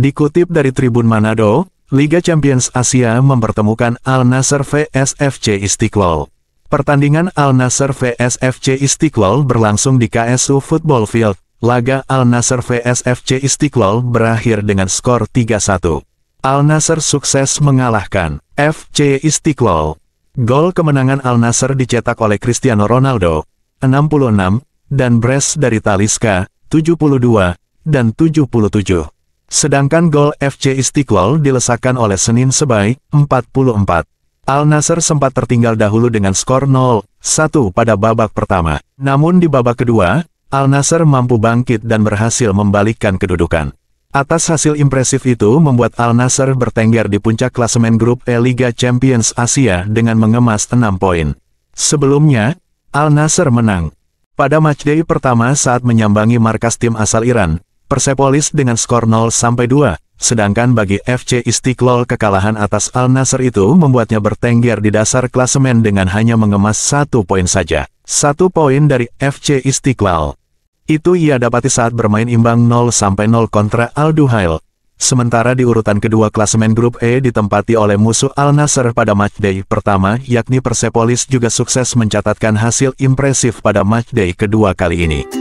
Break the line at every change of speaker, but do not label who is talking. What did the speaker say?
Dikutip dari Tribun Manado, Liga Champions Asia mempertemukan Al Nasser vs FC Istiqlal. Pertandingan Al Nasser vs FC Istiqlal berlangsung di KSU Football Field. Laga Al Nasser vs FC Istiqlal berakhir dengan skor 3-1. Al Nasser sukses mengalahkan FC Istiqlal. Gol kemenangan Al Nasser dicetak oleh Cristiano Ronaldo, 66, dan Bres dari Taliska, 72, dan 77. Sedangkan gol FC Istiqlal dilesakan oleh Senin sebaik 44. Al Nasser sempat tertinggal dahulu dengan skor 0-1 pada babak pertama. Namun di babak kedua, Al Nasser mampu bangkit dan berhasil membalikkan kedudukan. Atas hasil impresif itu membuat Al Nasser bertengger di puncak klasemen grup E Liga Champions Asia dengan mengemas 6 poin. Sebelumnya, Al Nasser menang. Pada matchday pertama saat menyambangi markas tim asal Iran, Persepolis dengan skor 0-2, sedangkan bagi FC Istiqlal kekalahan atas Al Nasr itu membuatnya bertengger di dasar klasemen dengan hanya mengemas satu poin saja. Satu poin dari FC Istiqlal. Itu ia dapati saat bermain imbang 0-0 kontra Al Duhail. Sementara di urutan kedua klasemen grup E ditempati oleh musuh Al Nasr pada matchday pertama, yakni Persepolis juga sukses mencatatkan hasil impresif pada matchday kedua kali ini.